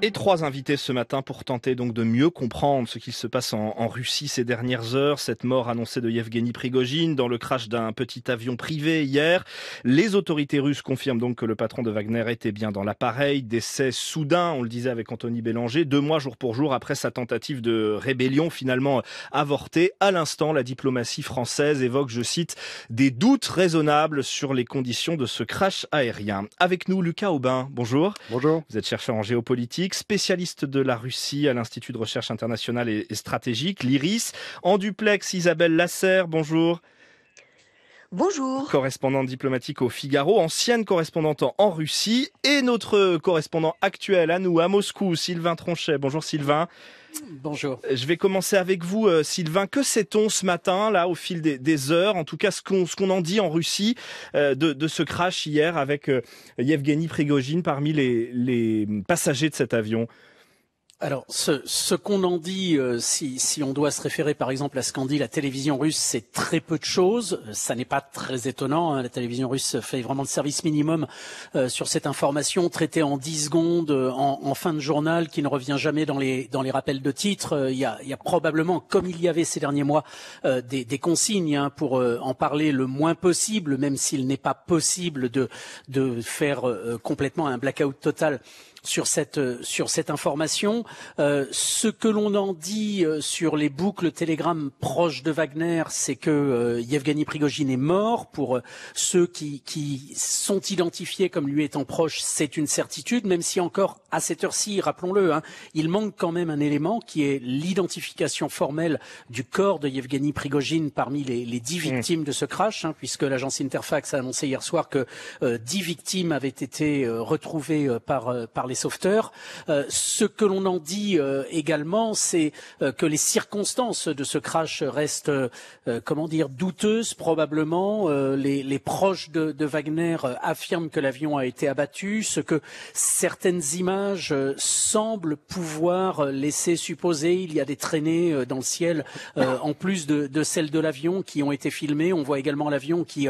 Et trois invités ce matin pour tenter donc de mieux comprendre ce qu'il se passe en, Russie ces dernières heures, cette mort annoncée de Yevgeny Prigogine dans le crash d'un petit avion privé hier. Les autorités russes confirment donc que le patron de Wagner était bien dans l'appareil. Décès soudain, on le disait avec Anthony Bélanger, deux mois jour pour jour après sa tentative de rébellion finalement avortée. À l'instant, la diplomatie française évoque, je cite, des doutes raisonnables sur les conditions de ce crash aérien. Avec nous, Lucas Aubin. Bonjour. Bonjour. Vous êtes chercheur en géopolitique spécialiste de la Russie à l'Institut de recherche internationale et stratégique, l'IRIS. En duplex, Isabelle Lasserre, bonjour. Bonjour. Correspondante diplomatique au Figaro, ancienne correspondante en Russie et notre correspondant actuel à nous à Moscou, Sylvain Tronchet. Bonjour Sylvain. Bonjour. Je vais commencer avec vous, euh, Sylvain. Que sait-on ce matin, là, au fil des, heures En tout cas, ce qu'on en dit en Russie euh, de, ce crash hier avec euh, Yevgeny Prigogine parmi les passagers de cet avion alors, ce, qu'on en dit, euh, si, si, on doit se référer par exemple à ce qu'en dit la télévision russe, c'est très peu de choses. Euh, ça n'est pas très étonnant. Hein. La télévision russe fait vraiment le service minimum euh, sur cette information traitée en dix secondes, en, fin de journal, qui ne revient jamais dans les, rappels de titres. Il y, a, probablement, comme il y avait ces derniers mois, des, consignes hein, pour en parler le moins possible, même s'il n'est pas possible de, faire complètement un blackout total sur cette information. Euh, ce que l'on en dit euh, sur les boucles télégrammes proches de Wagner, c'est que euh, Yevgeny Prigogine est mort. Pour ceux qui, qui sont identifiés comme lui étant proche, c'est une certitude, même si encore à cette heure-ci, rappelons-le, hein, il manque quand même un élément qui est l'identification formelle du corps de Yevgeny Prigogine parmi les, les dix mmh. victimes de ce crash, hein, puisque l'agence Interfax a annoncé hier soir que dix victimes avaient été retrouvées par, par les sauveteurs. ce que l'on en dit euh, également, c'est euh, que les circonstances de ce crash restent, euh, comment dire, douteuses probablement. Les, proches de, Wagner affirment que l'avion a été abattu, ce que certaines images semblent pouvoir laisser supposer. Il y a des traînées dans le ciel, en plus de, celles de l'avion qui ont été filmées. On voit également l'avion qui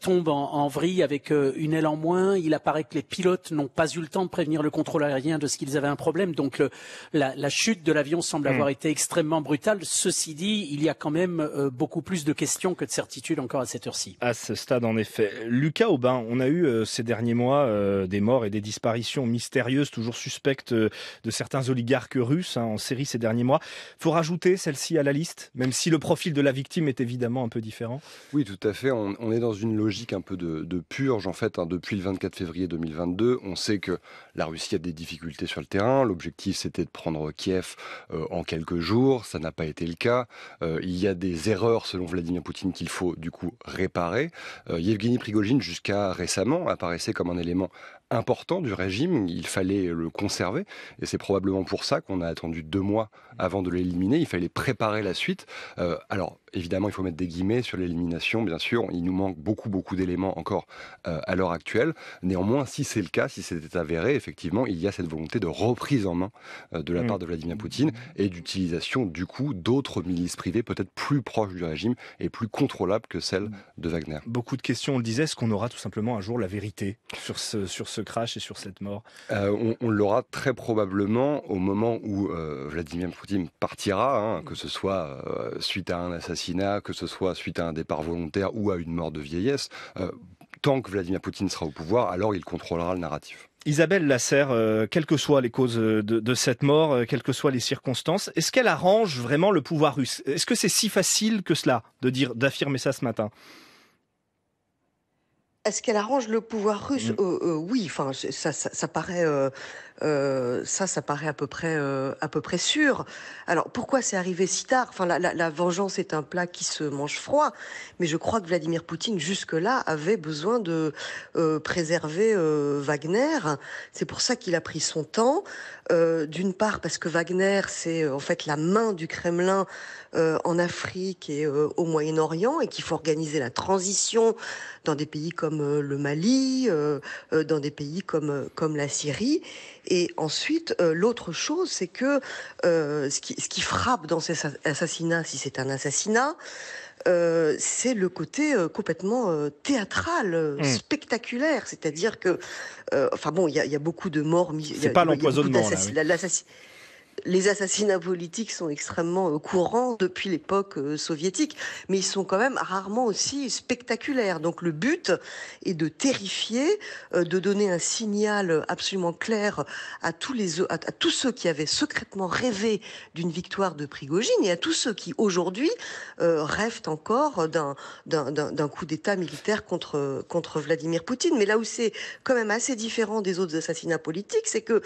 tombe en, en vrille avec une aile en moins. Il apparaît que les pilotes n'ont pas eu le temps de prévenir le contrôle aérien de ce qu'ils avaient un problème. Donc le, la, chute de l'avion semble hmm. avoir été extrêmement brutale. Ceci dit, il y a quand même euh, beaucoup plus de questions que de certitudes encore à cette heure-ci. À ce stade, en effet. Lucas Aubin, on a eu euh, ces derniers mois euh, des morts et des disparitions mystérieuses, toujours suspectes de certains oligarques russes hein, en série ces derniers mois. Faut rajouter celle-ci à la liste, même si le profil de la victime est évidemment un peu différent. Oui, tout à fait. On, est dans une logique un peu de, purge, en fait. Hein, depuis le 24 février 2022, on sait que la Russie a des difficultés sur le terrain. L'objectif, c'est c'était de prendre Kiev euh, en quelques jours. Ça n'a pas été le cas. Euh, il y a des erreurs, selon Vladimir Poutine, qu'il faut du coup réparer. Euh, Yevgeny Prigogine, jusqu'à récemment, apparaissait comme un élément important du régime, il fallait le conserver, et c'est probablement pour ça qu'on a attendu deux mois avant de l'éliminer, il fallait préparer la suite. alors, évidemment, il faut mettre des guillemets sur l'élimination, bien sûr. Il nous manque beaucoup, beaucoup d'éléments encore euh, à l'heure actuelle. Néanmoins, si c'est le cas, si c'était avéré, effectivement, il y a cette volonté de reprise en main euh, de la mm. part de Vladimir Poutine et d'utilisation, du coup, d'autres milices privées, peut-être plus proches du régime et plus contrôlables que celles de Wagner. Beaucoup de questions, on le disait, est-ce qu'on aura tout simplement un jour la vérité sur ce, sur ce crash et sur cette mort euh, On, l'aura très probablement au moment où Vladimir Poutine partira, hein, que ce soit suite à un assassinat que ce soit suite à un départ volontaire ou à une mort de vieillesse, euh, tant que Vladimir Poutine sera au pouvoir, alors il contrôlera le narratif. Isabelle Lasserre, euh, quelles que soient les causes euh, de, cette mort, quelles que soient les circonstances, est-ce qu'elle arrange vraiment le pouvoir russe Est-ce que c'est si facile que cela de dire, d'affirmer ça ce matin est-ce qu'elle arrange le pouvoir russe mm. euh, euh, Oui, enfin, ça, paraît, euh, ça, ça paraît à peu près, à peu près sûr. Alors, pourquoi c'est arrivé si tard Enfin, la, la, vengeance est un plat qui se mange froid, mais je crois que Vladimir Poutine jusque-là avait besoin de préserver Wagner. C'est pour ça qu'il a pris son temps. D'une part, parce que Wagner, c'est en fait la main du Kremlin en Afrique et au Moyen-Orient, et qu'il faut organiser la transition dans des pays comme comme euh, le Mali, euh, euh, dans des pays comme, comme la Syrie. Et ensuite, l'autre chose, c'est que ce qui, ce qui frappe dans ces assassinats, si c'est un assassinat, c'est le côté complètement théâtral, hmm. spectaculaire. C'est-à-dire que, enfin bon, il y, a, beaucoup de morts. C'est pas l'empoisonnement. L'assassinat les assassinats politiques sont extrêmement euh, courants depuis l'époque euh, soviétique, mais ils sont quand même rarement aussi spectaculaires. Donc le but est de terrifier, euh, de donner un signal absolument clair à tous, les, à, tous ceux qui avaient secrètement rêvé d'une victoire de Prigogine et à tous ceux qui aujourd'hui rêvent encore d'un, d'un, coup d'État militaire contre, contre Vladimir Poutine. Mais là où c'est quand même assez différent des autres assassinats politiques, c'est que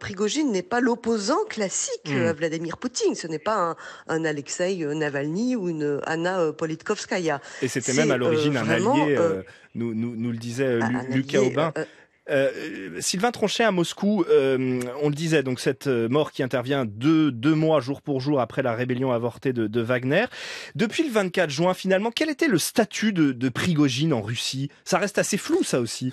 Prigogine n'est pas l'opposant classique, hmm. euh, Vladimir Poutine. Ce n'est pas un, un, Alexei euh, Navalny ou une euh, Anna Politkovskaya. Et c'était même à l'origine un allié, nous, nous, nous, le disait Lucas Aubin. Sylvain Tronchet à Moscou, on le disait, donc cette mort qui intervient deux, deux mois jour pour jour après la rébellion avortée de, Wagner. Depuis le 24 juin, finalement, quel était le statut de, de Prigogine en Russie Ça reste assez flou, ça aussi.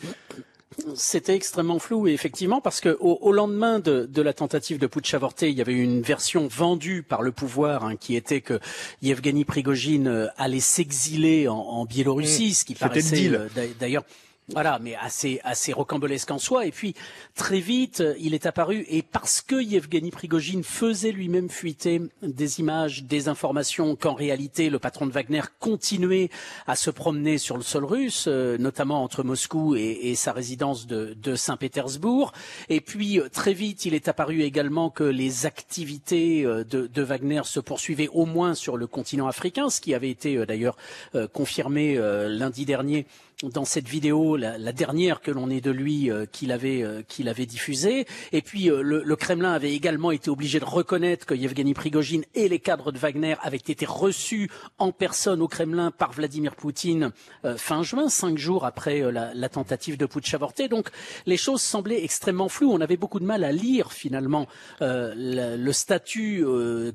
C'était extrêmement flou, et effectivement, parce que au, lendemain de, la tentative de putsch avorté, il y avait une version vendue par le pouvoir, hein, qui était que Yevgeny Prigogine euh, allait s'exiler en, Biélorussie, mmh. ce qui paraissait euh, d'ailleurs voilà, mais assez, assez rocambolesque en soi. Et puis, très vite, il est apparu, et parce que Yevgeny Prigogine faisait lui-même fuiter des images, des informations, qu'en réalité, le patron de Wagner continuait à se promener sur le sol russe, euh, notamment entre Moscou et, sa résidence de, Saint-Pétersbourg. Et puis, euh, très vite, il est apparu également que les activités euh, de, Wagner se poursuivaient au moins sur le continent africain, ce qui avait été d'ailleurs confirmé lundi dernier dans cette vidéo, la, dernière que l'on ait de lui, euh, qu'il avait, euh, qu'il avait diffusée. Et puis euh, le, Kremlin avait également été obligé de reconnaître que Yevgeny Prigogine et les cadres de Wagner avaient été reçus en personne au Kremlin par Vladimir Poutine fin juin, cinq jours après la, la, tentative de putsch avorté. Donc les choses semblaient extrêmement floues. On avait beaucoup de mal à lire finalement le statut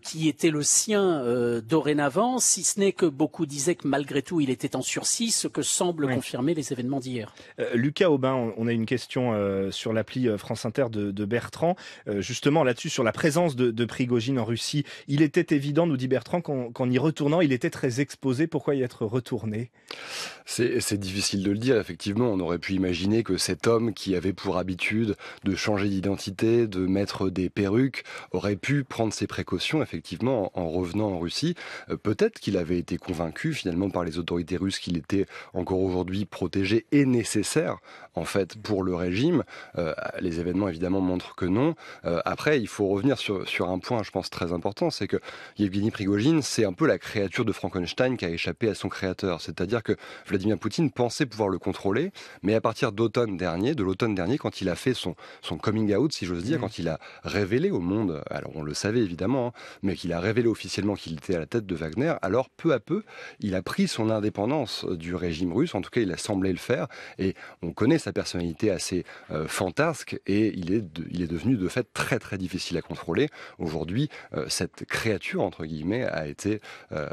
qui était le sien dorénavant, si ce n'est que beaucoup disaient que malgré tout il était en sursis, ce que semble les événements d'hier. Euh, Lucas Aubin, on a une question euh, sur l'appli euh, France Inter de, Bertrand. justement, là-dessus, sur la présence de, de, Prigogine en Russie, il était évident, nous dit Bertrand, qu'en y retournant, il était très exposé. Pourquoi y être retourné C'est difficile de le dire, effectivement. On aurait pu imaginer que cet homme qui avait pour habitude de changer d'identité, de mettre des perruques, aurait pu prendre ses précautions, effectivement, en revenant en Russie. Peut-être qu'il avait été convaincu, finalement, par les autorités russes qu'il était encore aujourd'hui protégé protégée est nécessaire en fait pour le régime. Euh, les événements évidemment montrent que non. Euh, après, il faut revenir sur, sur un point, je pense très important, c'est que Yevgeny Prigogine, c'est un peu la créature de Frankenstein qui a échappé à son créateur. C'est-à-dire que Vladimir Poutine pensait pouvoir le contrôler, mais à partir d'automne dernier, de l'automne dernier, quand il a fait son, son coming out, si j'ose dire, mmh. quand il a révélé au monde, alors on le savait évidemment, hein, mais qu'il a révélé officiellement qu'il était à la tête de Wagner, alors peu à peu, il a pris son indépendance du régime russe. En tout cas, il a semblé le faire, et on connaît sa personnalité assez euh, fantasque et il est, il est devenu de fait très très difficile à contrôler. Aujourd'hui, euh, cette créature, entre guillemets, a été euh,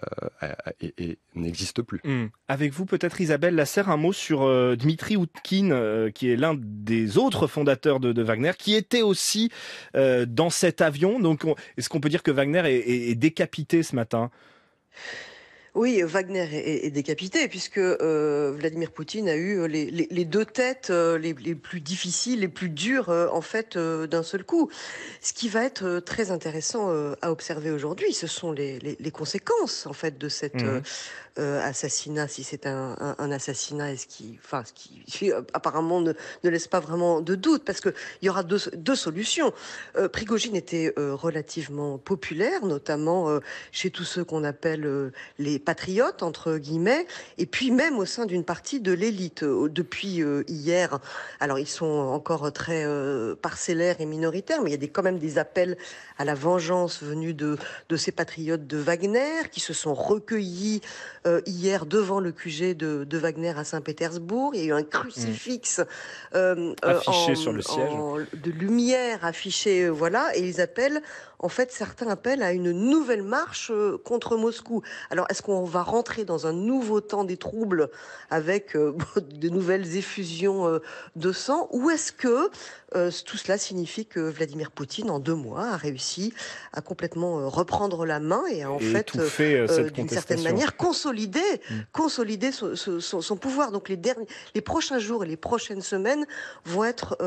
et, n'existe plus. Hmm. Avec vous, peut-être Isabelle Lasserre, un mot sur Dmitri Outkin, qui est l'un des autres fondateurs de, Wagner, qui était aussi dans cet avion. Donc, est-ce qu'on peut dire que Wagner est décapité ce matin oui, Wagner est, décapité puisque euh, Vladimir Poutine a eu euh, les, deux têtes euh, les, plus difficiles, les plus dures en fait d'un seul coup. Ce qui va être très intéressant à observer aujourd'hui, ce sont les, conséquences en fait de cet mhm. assassinat, si c'est un, assassinat, et ce qui, enfin, ce qui apparemment ne, ne, laisse pas vraiment de doute parce que il y aura deux, deux solutions. Prigogine était relativement populaire, notamment chez tous ceux qu'on appelle les patriotes, entre guillemets, et puis même au sein d'une partie de l'élite. Euh, depuis euh, hier, alors ils sont encore très euh, parcellaires et minoritaires, mais il y a quand même des appels à la vengeance venus de, ces patriotes de Wagner qui se sont recueillis hier devant le QG de, Wagner à Saint-Pétersbourg. Il y a eu un crucifix mmh. affiché sur le siège. de lumière affiché, voilà, et ils appellent en fait, certains appellent à une nouvelle marche euh, contre Moscou. Alors, est-ce qu'on va rentrer dans un nouveau temps des troubles avec euh, de nouvelles effusions euh, de sang Ou est-ce que tout cela signifie que Vladimir Poutine, en deux mois, a réussi à complètement reprendre la main et à, en fait, d'une certaine manière, consolider, mm. consolider son, pouvoir Donc, les, derniers, les prochains jours et les prochaines semaines vont être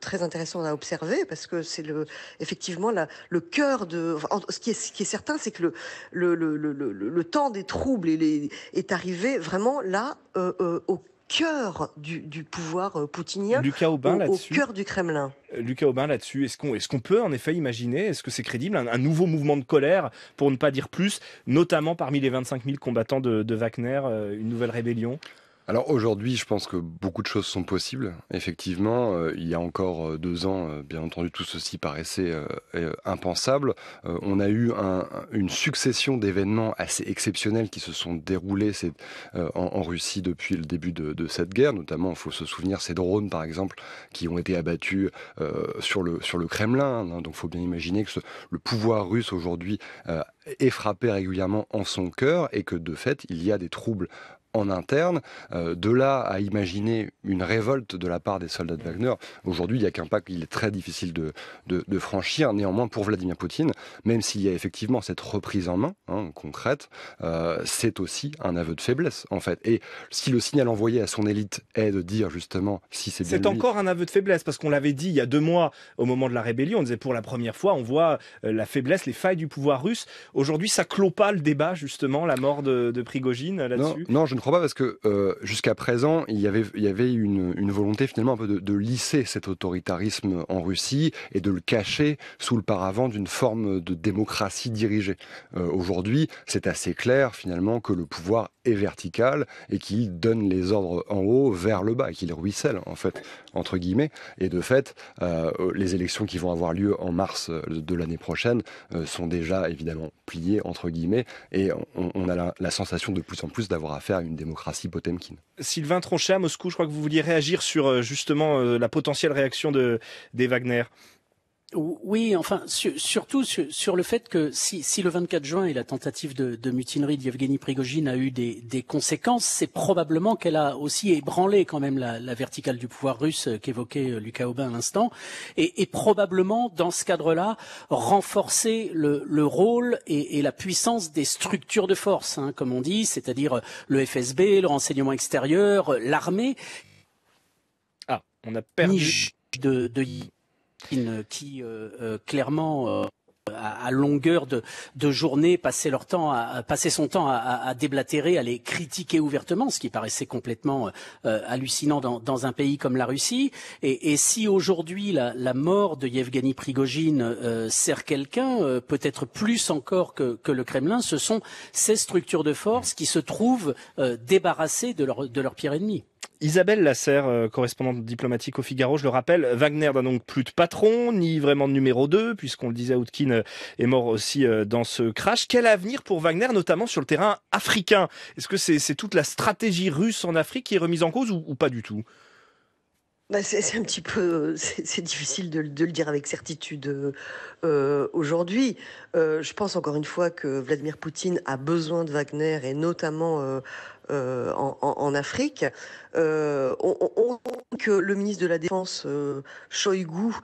très intéressants à observer parce que c'est le, effectivement la, le ce, qui est, certain, c'est que le, temps des troubles est arrivé vraiment là, euh, euh, au cœur du, pouvoir euh, poutinien, au, cœur du Kremlin. Lucas Aubin là-dessus Est-ce qu'on peut en effet imaginer, est-ce que c'est crédible, un, nouveau mouvement de colère, pour ne pas dire plus, notamment parmi les 25 000 combattants de, Wagner, une nouvelle rébellion alors aujourd'hui, je pense que beaucoup de choses sont possibles. Effectivement, euh, il y a encore euh, deux ans, euh, bien entendu, tout ceci paraissait impensable. on a eu une succession d'événements assez exceptionnels qui se sont déroulés en, Russie depuis le début de, cette guerre. Notamment, il faut se souvenir ces drones, par exemple, qui ont été abattus sur, le, Kremlin. Hein. donc, il faut bien imaginer que le pouvoir russe aujourd'hui est frappé régulièrement en son cœur et que de fait, il y a des troubles en interne. Euh, de là à imaginer une révolte de la part des soldats de Wagner, aujourd'hui, il n'y a qu'un pas qu'il est très difficile de, franchir. Néanmoins, pour Vladimir Poutine, même s'il y a effectivement cette reprise en main hein, concrète, euh, c'est aussi un aveu de faiblesse, en fait. Et si le signal envoyé à son élite est de dire justement si c'est bien C'est encore un aveu de faiblesse, parce qu'on l'avait dit il y a deux mois, au moment de la rébellion, on disait pour la première fois, on voit euh, la faiblesse, les failles du pouvoir russe. Aujourd'hui, ça clôt pas le débat, justement, la mort de, de Prigogine là-dessus non, non, je ne crois pas parce que euh, jusqu'à présent, il y avait, une, volonté finalement un peu de, lisser cet autoritarisme en Russie et de le cacher sous le paravent d'une forme de démocratie dirigée. Euh, aujourd'hui, c'est assez clair finalement que le pouvoir et vertical et qui donne les ordres en haut vers le bas, et qu'il ruisselle en fait, entre guillemets. Et de fait, euh, les élections qui vont avoir lieu en mars euh, de l'année prochaine euh, sont déjà évidemment pliées entre guillemets et on, a la, sensation de plus en plus d'avoir affaire à une démocratie potemkine. Sylvain Tronchet à Moscou, je crois que vous vouliez réagir sur justement la potentielle réaction de, des Wagner. Oui, enfin, surtout sur, le fait que si, si, le 24 juin et la tentative de, de mutinerie d'Yevgeny Prigogine a eu des, des conséquences, c'est probablement qu'elle a aussi ébranlé quand même la, la verticale du pouvoir russe qu'évoquait euh, Lucas Aubin à l'instant, et, et, probablement, dans ce cadre-là, renforcer le, le rôle et, et, la puissance des structures de force, hein, comme on dit, c'est-à-dire euh, le FSB, le renseignement extérieur, euh, l'armée. Ah, on a perdu... De, de qui euh, euh, clairement euh, à, longueur de, journée passait leur temps à, son temps à, déblatérer, à les critiquer ouvertement, ce qui paraissait complètement hallucinant dans, un pays comme la Russie. Et, si aujourd'hui la, mort de Yevgeny Prigogine sert quelqu'un, peut-être plus encore que, le Kremlin, ce sont ces structures de force qui se trouvent débarrassées de leur, de leur pire ennemi. Isabelle Lasserre, euh, correspondante diplomatique au Figaro, je le rappelle, Wagner n'a donc plus de patron, ni vraiment de numéro 2, puisqu'on le disait, Outkin euh, est mort aussi euh, dans ce crash. Quel avenir pour Wagner, notamment sur le terrain africain Est-ce que c'est toute la stratégie russe en Afrique qui est remise en cause ou, pas du tout bah, c'est un petit peu, c'est difficile de, le dire avec certitude aujourd'hui. je pense encore une fois que Vladimir Poutine a besoin de Wagner et notamment euh, en, Afrique. Euh, on, que le ministre de la Défense, euh, Shoigu,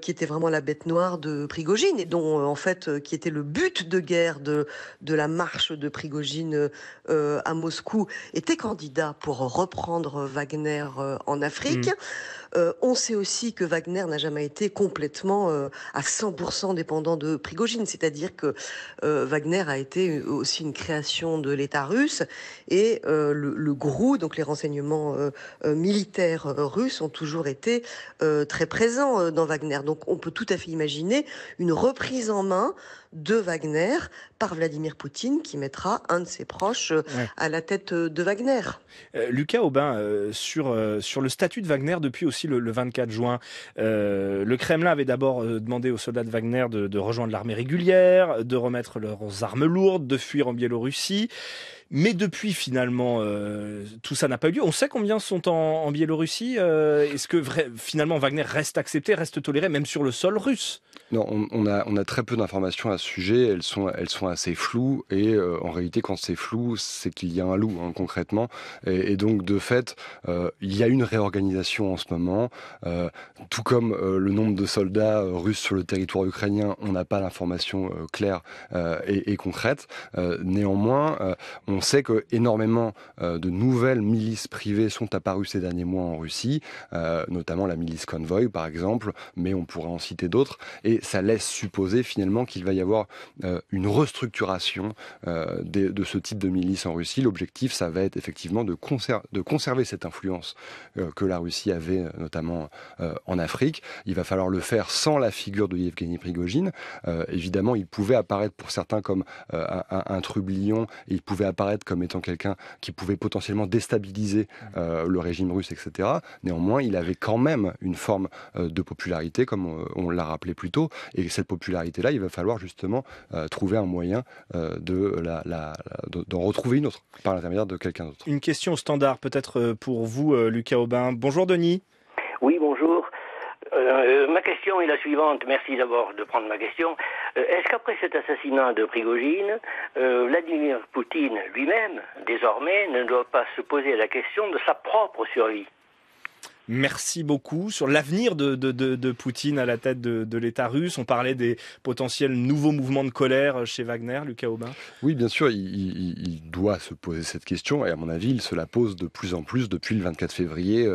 qui était vraiment la bête noire de Prigogine, et dont, en fait, qui était le but de guerre de, la marche de Prigogine à Moscou, était candidat pour reprendre Wagner en Afrique. Mm. Euh, on sait aussi que Wagner n'a jamais été complètement euh, à 100% dépendant de Prigogine, c'est-à-dire que euh, Wagner a été aussi une création de l'État russe et le, le donc les renseignements militaires russes, ont toujours été très présents dans Wagner. Donc on peut tout à fait imaginer une reprise en main de Wagner par Vladimir Poutine qui mettra un de ses proches à la tête de Wagner. Lucas Aubin, sur, sur le statut de Wagner depuis aussi le, 24 juin. Euh, le Kremlin avait d'abord euh, demandé aux soldats de Wagner de rejoindre l'armée régulière, de remettre leurs armes lourdes, de fuir en Biélorussie. Mais depuis, finalement, euh, tout ça n'a pas eu lieu. On sait combien sont en, Biélorussie. Euh, est-ce que finalement Wagner reste accepté, reste toléré, même sur le sol russe Non, on, a, on, a, très peu d'informations à ce sujet. Elles sont, elles sont assez floues. Et euh, en réalité, quand c'est flou, c'est qu'il y a un loup, hein, concrètement. Et, donc, de fait, il y a une réorganisation en ce moment. tout comme le nombre de soldats russes sur le territoire ukrainien, on n'a pas l'information claire et, concrète. néanmoins, on on sait que énormément euh, de nouvelles milices privées sont apparues ces derniers mois en Russie, euh, notamment la milice Convoy par exemple, mais on pourrait en citer d'autres. Et ça laisse supposer finalement qu'il va y avoir euh, une restructuration de, ce type de milice en Russie. L'objectif, ça va être effectivement de, conserver cette influence que la Russie avait notamment en Afrique. Il va falloir le faire sans la figure de Yevgeny Prigogine. évidemment, il pouvait apparaître pour certains comme un, trublion, il pouvait apparaître comme étant quelqu'un qui pouvait potentiellement déstabiliser mmh. euh, le régime russe, etc. Néanmoins, il avait quand même une forme euh, de popularité, comme on, l'a rappelé plus tôt. Et cette popularité-là, il va falloir justement euh, trouver un moyen de la, d'en retrouver une autre par l'intermédiaire de quelqu'un d'autre. Une question standard peut-être pour vous, Lucas Aubin. Bonjour Denis. Euh, euh, ma question est la suivante. Merci d'abord de prendre ma question. Euh, est-ce qu'après cet assassinat de Prigogine, Vladimir Poutine lui-même, désormais, ne doit pas se poser la question de sa propre survie Merci beaucoup. Sur l'avenir de, de, Poutine à la tête de, l'État russe, on parlait des potentiels nouveaux mouvements de colère chez Wagner, Lucas Aubin. Oui, bien sûr, il, doit se poser cette question et à mon avis, il se la pose de plus en plus depuis le 24 février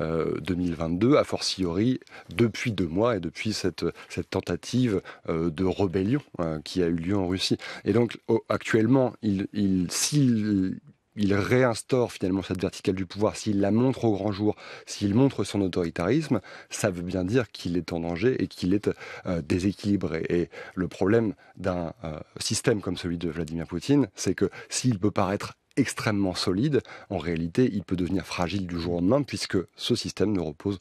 2022, euh, euh, a fortiori depuis deux mois et depuis cette, cette tentative euh, de rébellion hein, qui a eu lieu en Russie. Et donc, actuellement, il, il s'il il réinstaure finalement cette verticale du pouvoir, s'il la montre au grand jour, s'il montre son autoritarisme, ça veut bien dire qu'il est en danger et qu'il est euh, déséquilibré. Et le problème d'un euh, système comme celui de Vladimir Poutine, c'est que s'il peut paraître extrêmement solide, en réalité, il peut devenir fragile du jour au lendemain puisque ce système ne repose,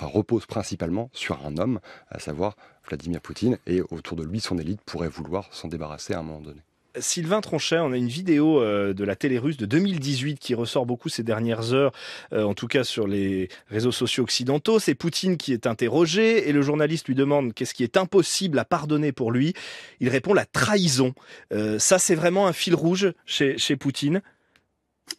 repose principalement sur un homme, à savoir Vladimir Poutine, et autour de lui, son élite pourrait vouloir s'en débarrasser à un moment donné. Sylvain Tronchet, on a une vidéo euh, de la télé russe de 2018 qui ressort beaucoup ces dernières heures, euh, en tout cas sur les réseaux sociaux occidentaux. C'est Poutine qui est interrogé et le journaliste lui demande qu'est-ce qui est impossible à pardonner pour lui. Il répond la trahison. Euh, ça, c'est vraiment un fil rouge chez Poutine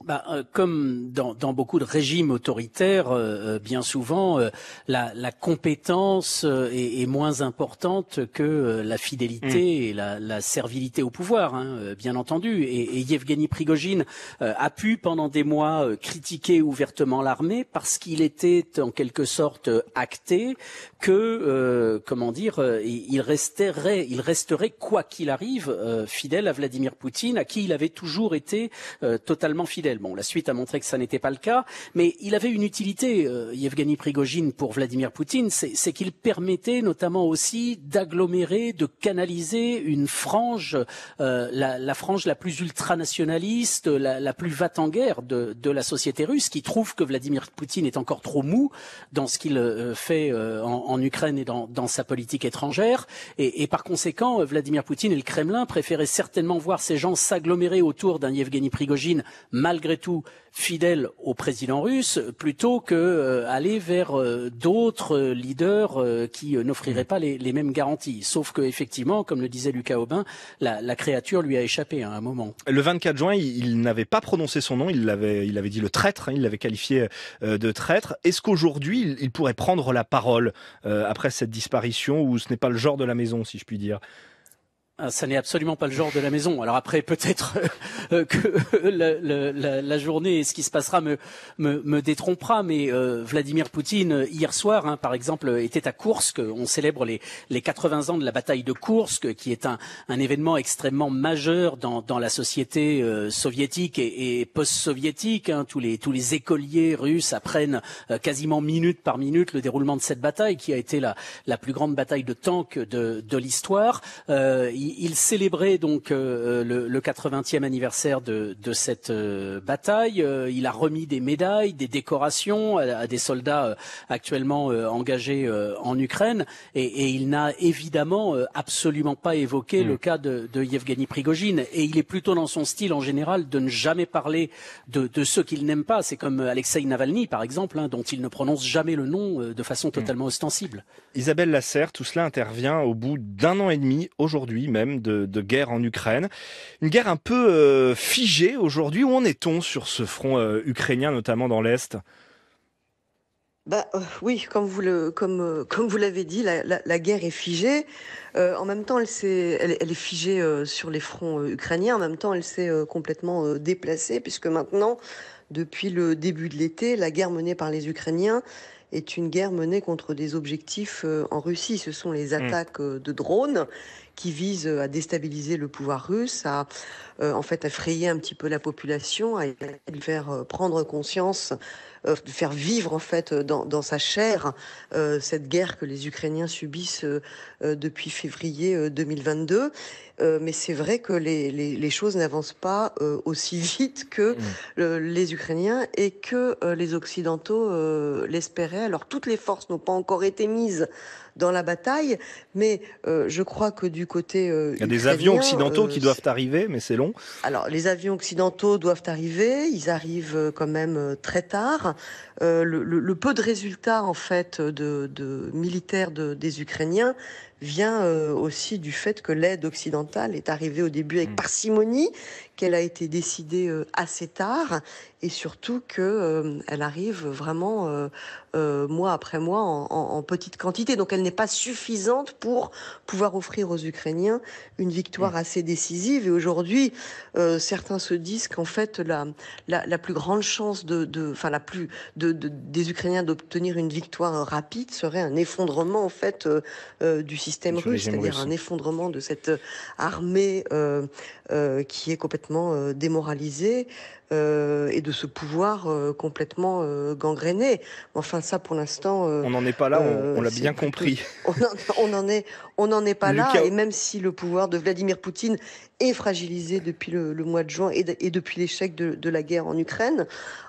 bah, euh, comme dans, beaucoup de régimes autoritaires, euh, euh, bien souvent, la, compétence est, moins importante que la fidélité mm. et la, servilité au pouvoir, hein, bien entendu. Et, Yevgeny Prigogine a pu, pendant des mois, critiquer ouvertement l'armée parce qu'il était en quelque sorte acté que, comment dire, il resterait, il resterait quoi qu'il arrive, fidèle à Vladimir Poutine, à qui il avait toujours été totalement fidèle. Bon, la suite a montré que ça n'était pas le cas, mais il avait une utilité, euh, Yevgeny Prigogine, pour Vladimir Poutine, c'est qu'il permettait notamment aussi d'agglomérer, de canaliser une frange, euh, la, la, frange la plus ultranationaliste, la, la plus va en guerre de, de, la société russe, qui trouve que Vladimir Poutine est encore trop mou dans ce qu'il euh, fait en, en, Ukraine et dans, dans, sa politique étrangère, et, et par conséquent, Vladimir Poutine et le Kremlin préféraient certainement voir ces gens s'agglomérer autour d'un Yevgeny Prigogine malgré tout fidèle au président russe plutôt que euh, aller vers euh, d'autres euh, leaders qui n'offriraient pas les, mêmes garanties. Sauf que effectivement, comme le disait Lucas Aubin, la, créature lui a échappé hein, à un moment. Le 24 juin, il, n'avait pas prononcé son nom. Il il avait dit le traître. Hein. il l'avait qualifié de traître. Est-ce qu'aujourd'hui, il, pourrait prendre la parole après cette disparition ou ce n'est pas le genre de la maison, si je puis dire? Ah, ça n'est absolument pas le genre de la maison. Alors après, peut-être euh, euh, que euh, la, journée et ce qui se passera me, détrompera, mais Vladimir Poutine, hier soir, hein, par exemple, était à Kursk. On célèbre les, 80 ans de la bataille de Kursk, qui est un, événement extrêmement majeur dans, la société soviétique et, post-soviétique. Hein. Tous, les, tous les écoliers russes apprennent quasiment minute par minute le déroulement de cette bataille, qui a été la, plus grande bataille de tanks de, de l'histoire il, célébrait donc euh, euh, le, le, 80e anniversaire de, cette euh, bataille. il a remis des médailles, des décorations à, des soldats actuellement engagés en Ukraine. Et, il n'a évidemment absolument pas évoqué hmm. le cas de, de, Yevgeny Prigogine. Et il est plutôt dans son style en général de ne jamais parler de, ceux qu'il n'aime pas. C'est comme Alexei Navalny, par exemple, hein, dont il ne prononce jamais le nom de façon hmm. totalement ostensible. Isabelle Lasserre, tout cela intervient au bout d'un an et demi aujourd'hui, de, guerre en Ukraine. Une guerre un peu euh, figée aujourd'hui. Où en est-on sur ce front euh, ukrainien, notamment dans l'Est bah, euh, oui, comme vous le, comme, vous l'avez dit, la, guerre est figée. en même temps, elle, elle, est figée sur les fronts ukrainiens. En même temps, elle s'est complètement déplacée puisque maintenant, depuis le début de l'été, la guerre menée par les Ukrainiens est une guerre menée contre des objectifs en Russie. Ce sont les mmh. attaques de drones qui vise euh, à déstabiliser le pouvoir russe, à euh, en fait effrayer un petit peu la population, à lui faire euh, prendre conscience, de faire vivre en fait dans, sa chair cette guerre que les Ukrainiens subissent depuis février 2022. mais c'est vrai que les, choses n'avancent pas aussi vite que mmh. les Ukrainiens et que les Occidentaux l'espéraient. Alors toutes les forces n'ont pas encore été mises dans la bataille. Mais euh, je crois que du côté euh, il y a des avions occidentaux euh, qui doivent arriver, mais c'est long. Alors les avions occidentaux doivent arriver. Ils arrivent quand même très tard. Le, peu de résultats en fait de, militaires des Ukrainiens vient euh, aussi du fait que l'aide occidentale est arrivée au début avec mm. parcimonie, qu'elle a été décidée euh, assez tard, et surtout que euh, elle arrive vraiment mois après mois en, petite quantité. Donc elle n'est pas suffisante pour pouvoir offrir aux Ukrainiens une victoire mm. assez décisive. Et aujourd'hui, certains se disent qu'en fait la, la, plus grande chance de, enfin la plus de, des Ukrainiens d'obtenir une victoire rapide serait un effondrement en fait du système système russe, c'est-à-dire un effondrement de cette euh, armée euh, euh, qui est complètement démoralisée, euh, et de ce pouvoir euh, complètement euh, gangréné. Enfin, ça, pour l'instant, on n'en est pas là. on, l'a bien compris. on n'en est, on n'en est pas là. Et même si le pouvoir de Vladimir Poutine est fragilisé depuis le, mois de juin et, depuis l'échec de la guerre en Ukraine,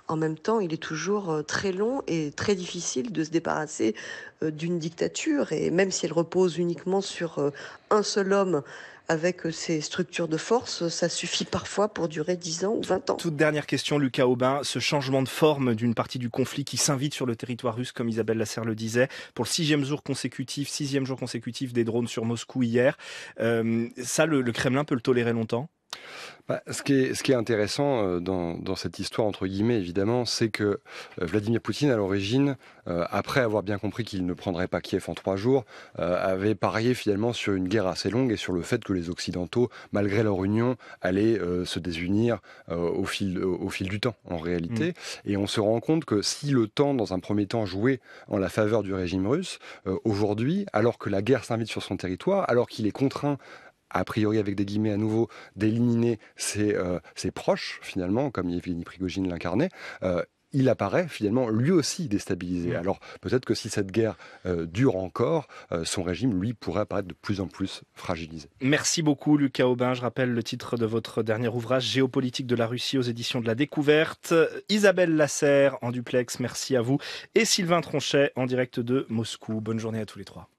en même temps, il est toujours très long et très difficile de se débarrasser d'une dictature. Et même si elle repose uniquement sur un seul homme, avec euh, ces structures de force, ça suffit parfois pour durer 10 ans ou 20 ans. Toute dernière question, Lucas Aubin. Ce changement de forme d'une partie du conflit qui s'invite sur le territoire russe, comme Isabelle Lasserre le disait, pour le sixième jour consécutif, sixième jour consécutif des drones sur Moscou hier, euh, ça, le Kremlin peut le tolérer longtemps bah, ce, qui est, intéressant euh, dans, cette histoire, entre guillemets, évidemment, c'est que euh, Vladimir Poutine, à l'origine, euh, après avoir bien compris qu'il ne prendrait pas Kiev en trois jours, avait parié finalement sur une guerre assez longue et sur le fait que les Occidentaux, malgré leur union, allaient se désunir au fil, du temps, en réalité. Mm. Et on se rend compte que si le temps, dans un premier temps, jouait en la faveur du régime russe, aujourd'hui, alors que la guerre s'invite sur son territoire, alors qu'il est contraint a priori avec des guillemets à nouveau, d'éliminer ses, euh, proches, finalement, comme Yevgeny Prigogine l'incarnait, euh, il apparaît finalement lui aussi déstabilisé. Mm. Alors peut-être que si cette guerre euh, dure encore, son régime, lui, pourrait apparaître de plus en plus fragilisé. Merci beaucoup Lucas Aubin. Je rappelle le titre de votre dernier ouvrage, Géopolitique de la Russie aux éditions de la découverte. Isabelle Lasserre en duplex, merci à vous. Et Sylvain Tronchet en direct de Moscou. Bonne journée à tous les trois.